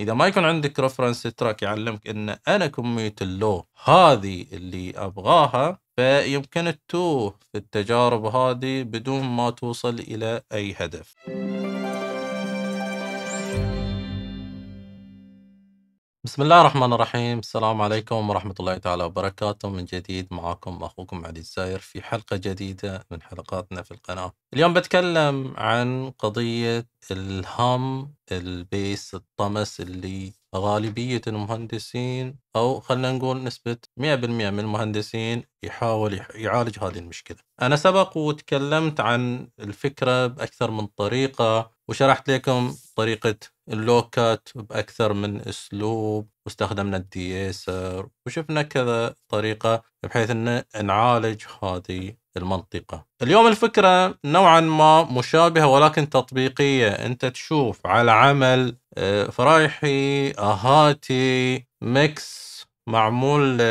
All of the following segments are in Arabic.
اذا ما يكون عندك رفرنس تراك يعلمك ان انا كميه اللو هذه اللي ابغاها فيمكن تتوه في التجارب هذه بدون ما توصل الى اي هدف. بسم الله الرحمن الرحيم السلام عليكم ورحمة الله تعالى وبركاته من جديد معكم أخوكم علي الزاير في حلقة جديدة من حلقاتنا في القناة اليوم بتكلم عن قضية الهم البيس الطمس اللي غالبية المهندسين أو خلينا نقول نسبة 100% من المهندسين يحاول يعالج هذه المشكلة أنا سبق وتكلمت عن الفكرة بأكثر من طريقة وشرحت لكم طريقة اللوكات باكثر من اسلوب واستخدمنا الديسر وشفنا كذا طريقه بحيث ان نعالج هذه المنطقه. اليوم الفكره نوعا ما مشابهه ولكن تطبيقيه، انت تشوف على عمل آه، فرايحي اهاتي ميكس معمول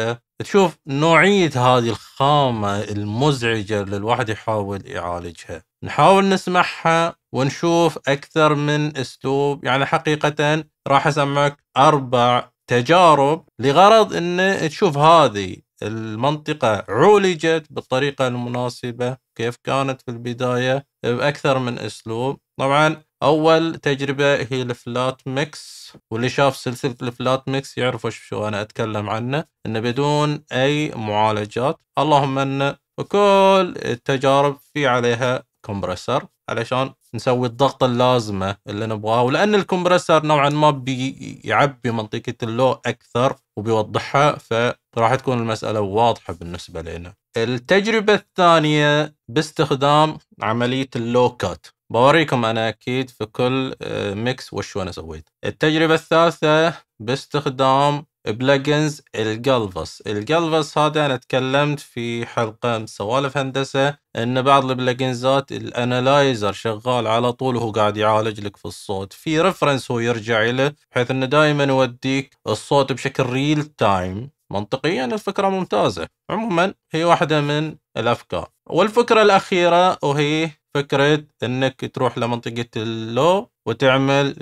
تشوف نوعية هذه الخامة المزعجة اللي الواحد يحاول يعالجها نحاول نسمعها ونشوف أكثر من أسلوب يعني حقيقة راح أسمعك أربع تجارب لغرض أن تشوف هذه المنطقة عولجت بالطريقة المناسبة كيف كانت في البداية بأكثر من أسلوب طبعا أول تجربة هي الفلات ميكس واللي شاف سلسلة الفلات ميكس يعرف شو أنا أتكلم عنه أنه بدون أي معالجات اللهم أن وكل التجارب في عليها كومبرسر علشان نسوي الضغطة اللازمة اللي نبغاه ولأن الكمبرسر نوعا ما بيعبي منطقة اللو أكثر وبيوضحها فراح تكون المسألة واضحة بالنسبة لنا التجربة الثانية باستخدام عملية اللو كات بوريكم أنا أكيد في كل ميكس آه، وشو أنا سويت التجربة الثالثة باستخدام بلجنز الجلفس الجلفس هذا انا تكلمت في حلقه سوالف هندسه ان بعض البلجنزات الانالايزر شغال على طول وهو قاعد يعالج لك في الصوت في ريفرنس هو يرجع له بحيث انه دائما يوديك الصوت بشكل ريل تايم منطقيا الفكره ممتازه عموما هي واحده من الافكار والفكره الاخيره وهي فكره انك تروح لمنطقه اللو وتعمل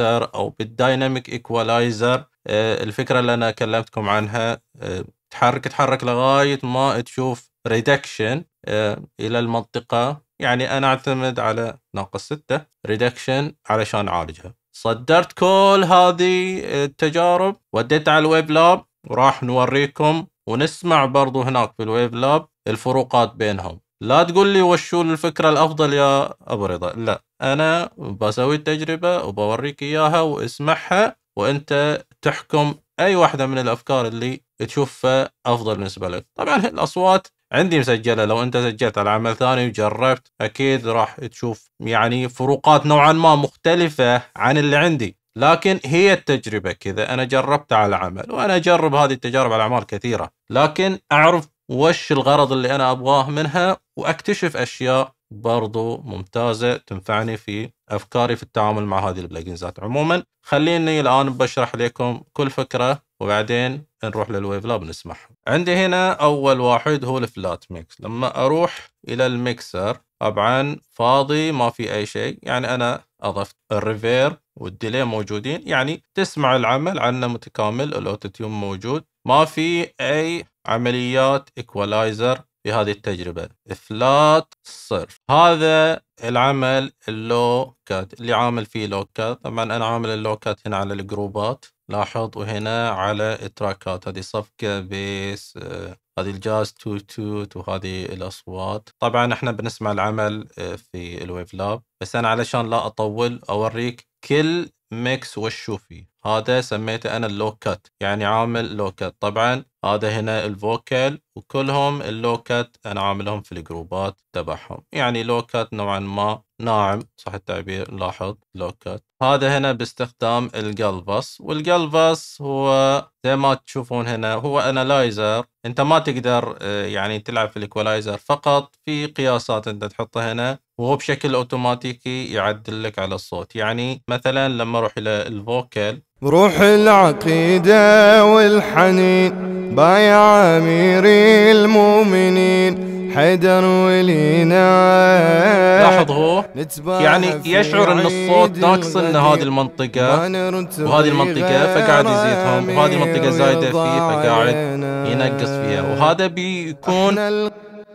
ار او بالدايناميك ايكوالايزر آه، الفكره اللي انا كلمتكم عنها آه، تحرك تحرك لغايه ما تشوف ريدكشن آه، الى المنطقه يعني انا اعتمد على ناقص 6 ريدكشن علشان اعالجها صدرت كل هذه التجارب وديتها على الويب لاب وراح نوريكم ونسمع برضو هناك في الويب لاب الفروقات بينهم لا تقول لي وشو الفكره الافضل يا ابو رضا لا انا بسوي التجربه وبوريك اياها واسمعها وانت تحكم اي واحده من الافكار اللي تشوفها افضل بالنسبه لك طبعا الاصوات عندي مسجله لو انت سجلت على عمل ثاني وجربت اكيد راح تشوف يعني فروقات نوعا ما مختلفه عن اللي عندي لكن هي التجربه كذا انا جربت على عمل وانا اجرب هذه التجارب على اعمال كثيره لكن اعرف وش الغرض اللي انا ابغاه منها واكتشف اشياء برضو ممتازه تنفعني في افكاري في التعامل مع هذه البلجنزات عموما خليني الان بشرح لكم كل فكره وبعدين نروح للويف لاب نسمح عندي هنا اول واحد هو الفلات ميكس لما اروح الى الميكسر طبعا فاضي ما في اي شيء يعني انا اضفت الريفير والديلي موجودين يعني تسمع العمل عندنا متكامل الاوتوتيوم موجود ما في اي عمليات ايكوالايزر في هذه التجربة فلات صرف هذا العمل اللوكات اللي عامل فيه لوكات طبعا أنا عامل اللوكات هنا على الجروبات لاحظ وهنا على التراكات هذه صفقة بيس آه، هذه الجاز تو توت وهذه الأصوات طبعا احنا بنسمع العمل آه، في الويف لاب بس أنا علشان لا أطول أوريك كل ميكس وشو فيه هذا سميته أنا اللوكات يعني عامل لوكات طبعا هذا هنا الفوكال وكلهم اللوكات انا عاملهم في الجروبات تبعهم يعني لوكات نوعا ما ناعم صح التعبير لاحظ لوكات هذا هنا باستخدام الجلفاس والجلفاس هو زي ما تشوفون هنا هو انالايزر انت ما تقدر آه، يعني تلعب في الايكولايزر فقط في قياسات انت تحطها هنا وهو بشكل اوتوماتيكي يعدل لك على الصوت يعني مثلا لما اروح الى الفوكال روح العقيدة والحنين بايع امير المؤمنين حيدر ولينا لاحظ هو يعني يشعر ان الصوت ناقص لنا هذه المنطقة وهذه المنطقة فقاعد يزيدهم وهذه المنطقة زايدة فيه فقاعد ينقص فيها وهذا بيكون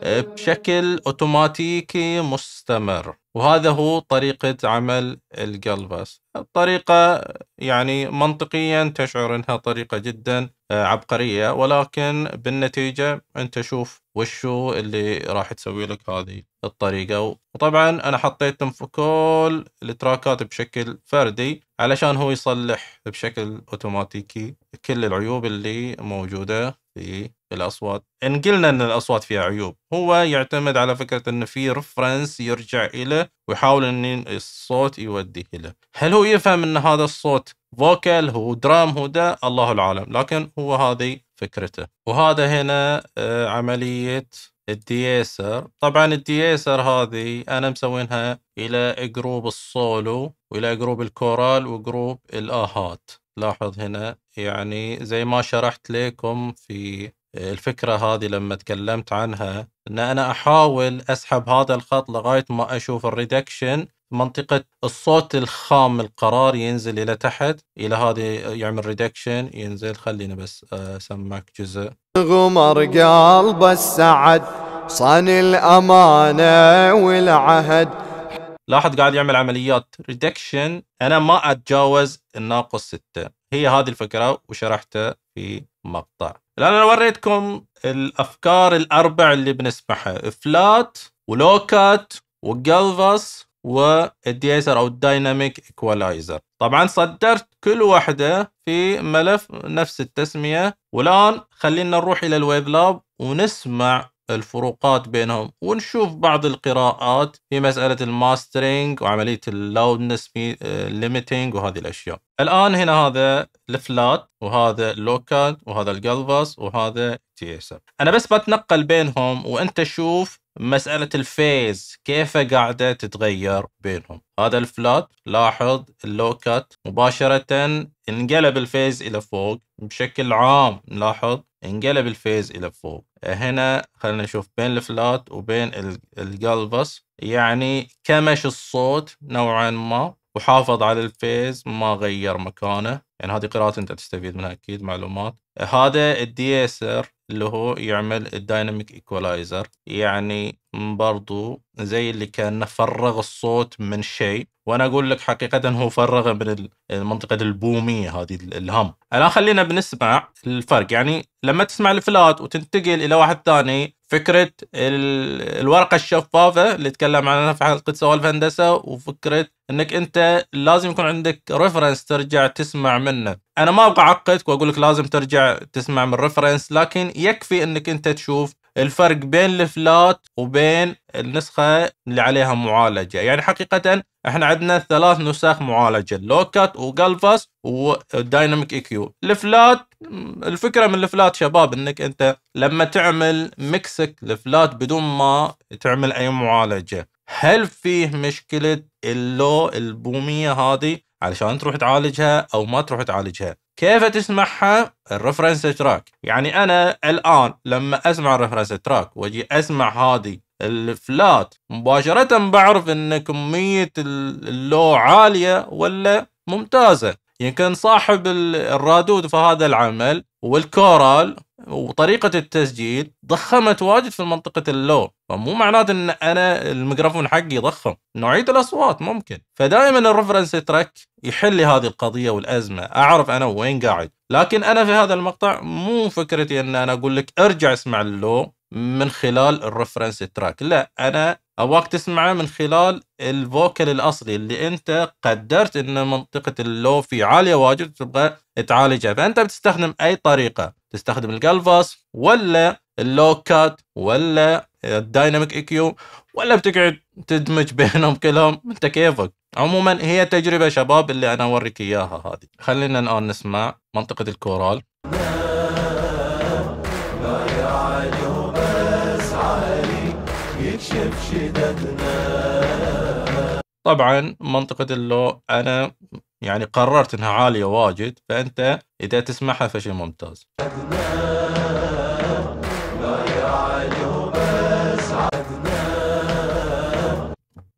بشكل اوتوماتيكي مستمر وهذا هو طريقة عمل القلبس الطريقة يعني منطقيا تشعر انها طريقة جدا آه، عبقرية ولكن بالنتيجة انت شوف وشو اللي راح تسوي لك هذه الطريقة وطبعا انا حطيتهم في كل التراكات بشكل فردي علشان هو يصلح بشكل اوتوماتيكي كل العيوب اللي موجودة في الاصوات ان قلنا ان الاصوات فيها عيوب هو يعتمد على فكره ان في ريفرنس يرجع اليه ويحاول ان الصوت يودي له هل هو يفهم ان هذا الصوت فوكال هو درام هو ده الله العالم لكن هو هذه فكرته وهذا هنا آه، عمليه الديسر طبعا الديسر هذه انا مسوينها الى جروب السولو والى جروب الكورال وجروب الاهات لاحظ هنا يعني زي ما شرحت لكم في الفكرة هذه لما تكلمت عنها أن أنا أحاول أسحب هذا الخط لغاية ما أشوف الريدكشن منطقة الصوت الخام القرار ينزل إلى تحت إلى هذه يعمل ريدكشن ينزل خلينا بس أسمعك جزء غمر قلب السعد صان الأمانة والعهد لاحظ قاعد يعمل عمليات ريدكشن انا ما اتجاوز الناقص 6 هي هذه الفكره وشرحتها في مقطع الان انا وريتكم الافكار الاربع اللي بنسمعها فلات ولوكات وجلفس والديسر او الدايناميك ايكوالايزر طبعا صدرت كل واحده في ملف نفس التسميه والان خلينا نروح الى الويب لاب ونسمع الفروقات بينهم ونشوف بعض القراءات في مسألة الماسترينج وعملية اللاودنس ليميتينج آه، وهذه الأشياء الآن هنا هذا الفلات وهذا اللوكال وهذا الجلفاس وهذا تي اس أنا بس بتنقل بينهم وأنت شوف مسألة الفيز كيف قاعدة تتغير بينهم هذا الفلات لاحظ اللوكات مباشرة انقلب الفيز إلى فوق بشكل عام نلاحظ انقلب الفيز إلى فوق هنا خلينا نشوف بين الفلات وبين الجالفس يعني كمش الصوت نوعا ما وحافظ على الفيز ما غير مكانه يعني هذه قراءات انت تستفيد منها اكيد معلومات هذا الدي اس ار اللي هو يعمل الدايناميك ايكولايزر يعني برضو زي اللي كان فرغ الصوت من شيء وانا اقول لك حقيقه هو فرغ من المنطقه البوميه هذه الهم الان خلينا بنسمع الفرق يعني لما تسمع الفلات وتنتقل الى واحد ثاني فكره الورقه الشفافه اللي تكلم عنها في حلقه سوالف هندسه وفكره انك انت لازم يكون عندك ريفرنس ترجع تسمع منه انا ما ابغى اعقدك واقول لك لازم ترجع تسمع من ريفرنس لكن يكفي انك انت تشوف الفرق بين الفلات وبين النسخة اللي عليها معالجة يعني حقيقة احنا عندنا ثلاث نسخ معالجة لوكات وجلفاس ودايناميك اي كيو الفلات الفكرة من الفلات شباب انك انت لما تعمل ميكسك الفلات بدون ما تعمل اي معالجة هل فيه مشكلة اللو البومية هذه علشان تروح تعالجها او ما تروح تعالجها كيف تسمعها الرفرنس تراك يعني انا الان لما اسمع الرفرنس تراك واجي اسمع هذه الفلات مباشرة بعرف ان كمية اللو عالية ولا ممتازة يمكن صاحب الرادود في هذا العمل والكورال وطريقه التسجيل ضخمت واجد في منطقه اللو فمو معناته ان انا الميكروفون حقي ضخم نوعيه الاصوات ممكن فدائما الرفرنس تراك يحل لي هذه القضيه والازمه اعرف انا وين قاعد لكن انا في هذا المقطع مو فكرتي ان انا اقول لك ارجع اسمع اللو من خلال الرفرنس تراك لا انا ابغاك تسمعه من خلال الفوكل الاصلي اللي انت قدرت ان منطقه اللو في عاليه واجد وتبغى تعالجها فانت بتستخدم اي طريقه تستخدم الجالفاس ولا اللوكات ولا الدايناميك اي كيو ولا بتقعد تدمج بينهم كلهم انت كيفك عموما هي تجربه شباب اللي انا اوريك اياها هذه خلينا الان نسمع منطقه الكورال طبعا منطقة اللو أنا يعني قررت انها عاليه واجد فانت اذا تسمعها فشيء ممتاز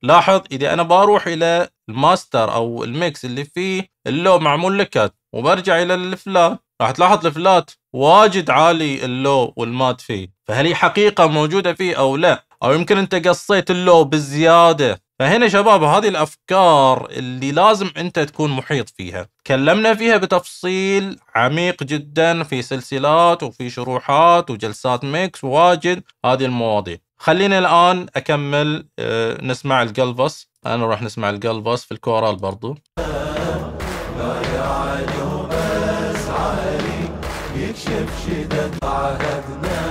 لاحظ اذا انا بروح الى الماستر او الميكس اللي فيه اللو معمول لكات وبرجع الى الفلات راح تلاحظ الفلات واجد عالي اللو والمات فيه فهل هي حقيقه موجوده فيه او لا او يمكن انت قصيت اللو بالزياده فهنا شباب هذه الافكار اللي لازم انت تكون محيط فيها تكلمنا فيها بتفصيل عميق جدا في سلسلات وفي شروحات وجلسات ميكس واجد هذه المواضيع خلينا الان اكمل آه، نسمع القلبص انا راح نسمع القلبص في الكورال برضو يكشف شدة عهدنا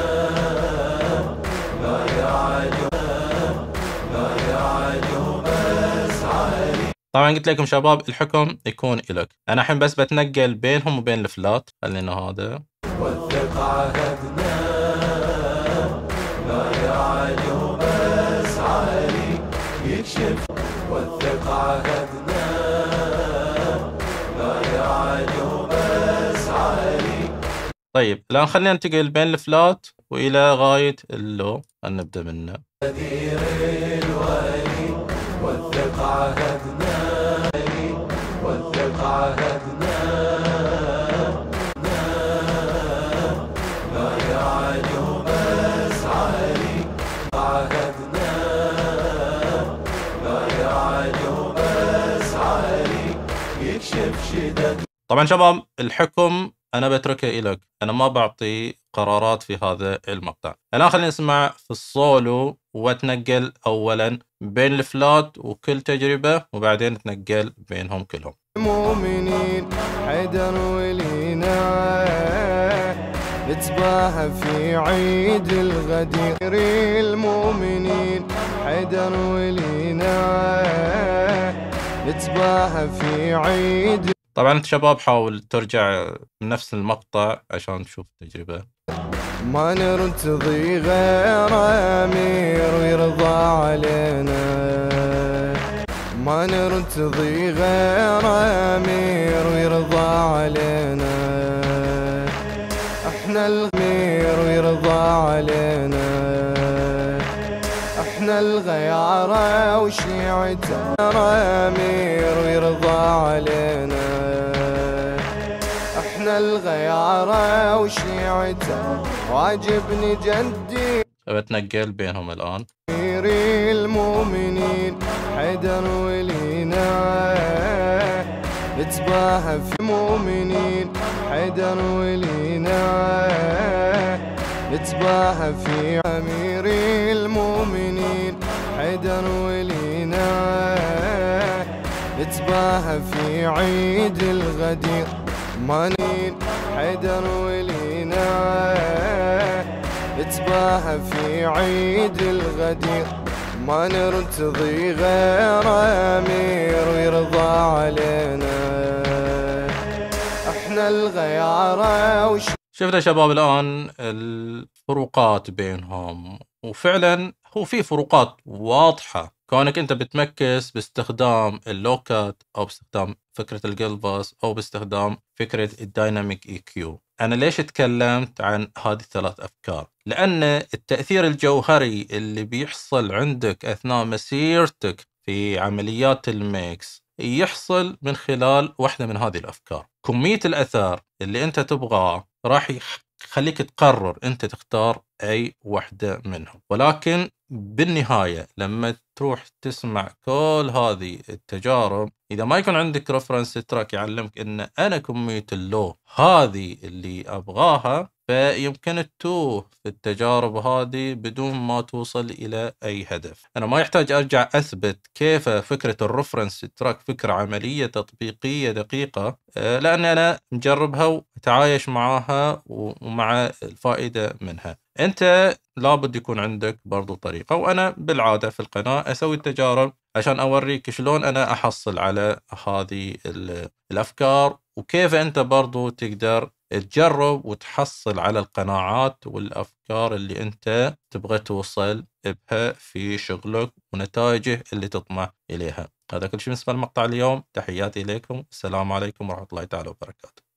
طبعا قلت لكم شباب الحكم يكون إلك أنا الحين بس بتنقل بينهم وبين الفلات خلينا هذا وثق عهدنا ما يعلو بس علي يكشف وثق عهدنا يعلو بس علي طيب الآن خلينا ننتقل بين الفلات وإلى غاية اللو خلينا نبدأ منه وثق عهدنا طبعا شباب الحكم انا بتركه لك انا ما بعطي قرارات في هذا المقطع الان خلينا نسمع في السولو واتنقل اولا بين الفلات وكل تجربه وبعدين اتنقل بينهم كلهم مؤمنين حيدر ولينا نتباهى في عيد الغدير المؤمنين حيدر ولينا نتباهى في عيد طبعا انت شباب حاول ترجع من نفس المقطع عشان تشوف التجربه ما نرتضي غير امير ويرضى علينا ما نرتضي غير أمير ويرضى علينا احنا الغير ويرضى علينا احنا الغيارة وشيعتنا أمير ويرضى علينا احنا الغيارة وشيعتنا واجبني جدي بتنقل بينهم الآن أمير المؤمنين حيدر ولينا تباهى في مؤمنين حيدر ولينا نتباهى في أمير المؤمنين حيدر ولينا نتباهى في عيد الغدير مانين حيدر ولينا نتباهى في عيد الغدير ما نرتضي غير أمير ويرضى علينا احنا الغيارة وش شفنا شباب الآن الفروقات بينهم وفعلا هو في فروقات واضحة كونك انت بتمكس باستخدام اللوكات او باستخدام فكره الجلباس او باستخدام فكره الدايناميك اي كيو انا ليش تكلمت عن هذه الثلاث افكار لأن التأثير الجوهري اللي بيحصل عندك أثناء مسيرتك في عمليات الميكس يحصل من خلال واحدة من هذه الأفكار كمية الأثار اللي أنت تبغاه راح يخليك تقرر أنت تختار أي واحدة منهم ولكن بالنهاية لما تروح تسمع كل هذه التجارب إذا ما يكون عندك رفرنس تراك يعلمك أن أنا كمية اللو هذه اللي أبغاها فيمكن تتوه في التجارب هذه بدون ما توصل إلى أي هدف أنا ما يحتاج أرجع أثبت كيف فكرة الرفرنس تراك فكرة عملية تطبيقية دقيقة آه، لأن أنا مجربها وتعايش معاها ومع الفائدة منها أنت لابد يكون عندك برضو طريقة وأنا بالعادة في القناة أسوي التجارب عشان أوريك شلون أنا أحصل على هذه الأفكار وكيف أنت برضو تقدر تجرب وتحصل على القناعات والافكار اللي انت تبغى توصل بها في شغلك ونتائجه اللي تطمح اليها هذا كل شيء بالنسبه لمقطع اليوم تحياتي اليكم السلام عليكم ورحمه الله تعالى وبركاته